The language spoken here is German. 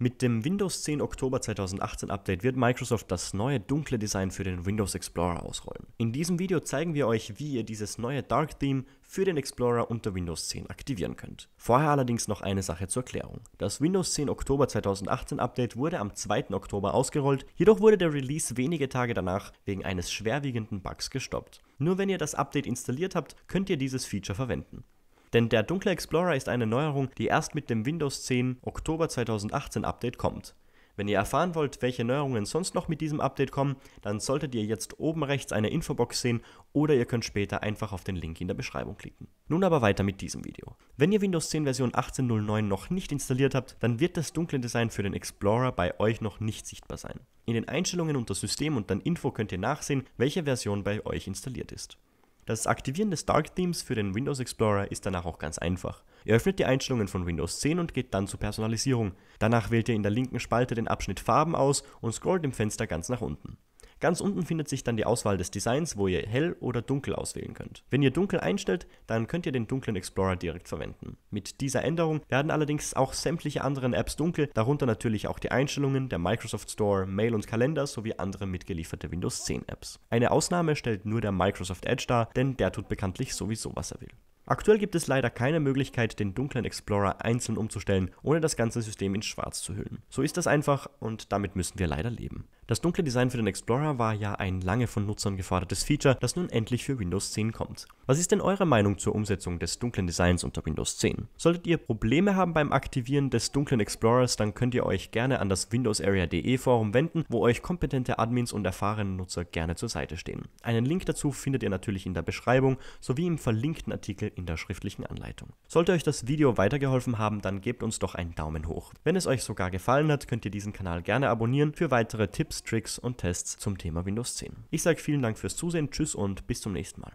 Mit dem Windows 10 Oktober 2018 Update wird Microsoft das neue dunkle Design für den Windows Explorer ausrollen. In diesem Video zeigen wir euch, wie ihr dieses neue Dark Theme für den Explorer unter Windows 10 aktivieren könnt. Vorher allerdings noch eine Sache zur Klärung. Das Windows 10 Oktober 2018 Update wurde am 2. Oktober ausgerollt, jedoch wurde der Release wenige Tage danach wegen eines schwerwiegenden Bugs gestoppt. Nur wenn ihr das Update installiert habt, könnt ihr dieses Feature verwenden. Denn der dunkle Explorer ist eine Neuerung, die erst mit dem Windows 10 Oktober 2018 Update kommt. Wenn ihr erfahren wollt, welche Neuerungen sonst noch mit diesem Update kommen, dann solltet ihr jetzt oben rechts eine Infobox sehen oder ihr könnt später einfach auf den Link in der Beschreibung klicken. Nun aber weiter mit diesem Video. Wenn ihr Windows 10 Version 18.09 noch nicht installiert habt, dann wird das dunkle Design für den Explorer bei euch noch nicht sichtbar sein. In den Einstellungen unter System und dann Info könnt ihr nachsehen, welche Version bei euch installiert ist. Das Aktivieren des Dark Themes für den Windows Explorer ist danach auch ganz einfach. Ihr öffnet die Einstellungen von Windows 10 und geht dann zur Personalisierung. Danach wählt ihr in der linken Spalte den Abschnitt Farben aus und scrollt im Fenster ganz nach unten Ganz unten findet sich dann die Auswahl des Designs, wo ihr hell oder dunkel auswählen könnt. Wenn ihr dunkel einstellt, dann könnt ihr den dunklen Explorer direkt verwenden. Mit dieser Änderung werden allerdings auch sämtliche anderen Apps dunkel, darunter natürlich auch die Einstellungen der Microsoft Store, Mail und Kalender sowie andere mitgelieferte Windows 10 Apps. Eine Ausnahme stellt nur der Microsoft Edge dar, denn der tut bekanntlich sowieso, was er will. Aktuell gibt es leider keine Möglichkeit, den dunklen Explorer einzeln umzustellen, ohne das ganze System in schwarz zu hüllen. So ist das einfach und damit müssen wir leider leben. Das dunkle Design für den Explorer war ja ein lange von Nutzern gefordertes Feature, das nun endlich für Windows 10 kommt. Was ist denn eure Meinung zur Umsetzung des dunklen Designs unter Windows 10? Solltet ihr Probleme haben beim Aktivieren des dunklen Explorers, dann könnt ihr euch gerne an das windowsarea.de Forum wenden, wo euch kompetente Admins und erfahrene Nutzer gerne zur Seite stehen. Einen Link dazu findet ihr natürlich in der Beschreibung sowie im verlinkten Artikel in der schriftlichen Anleitung. Sollte euch das Video weitergeholfen haben, dann gebt uns doch einen Daumen hoch. Wenn es euch sogar gefallen hat, könnt ihr diesen Kanal gerne abonnieren für weitere Tipps Tricks und Tests zum Thema Windows 10. Ich sage vielen Dank fürs Zusehen, tschüss und bis zum nächsten Mal.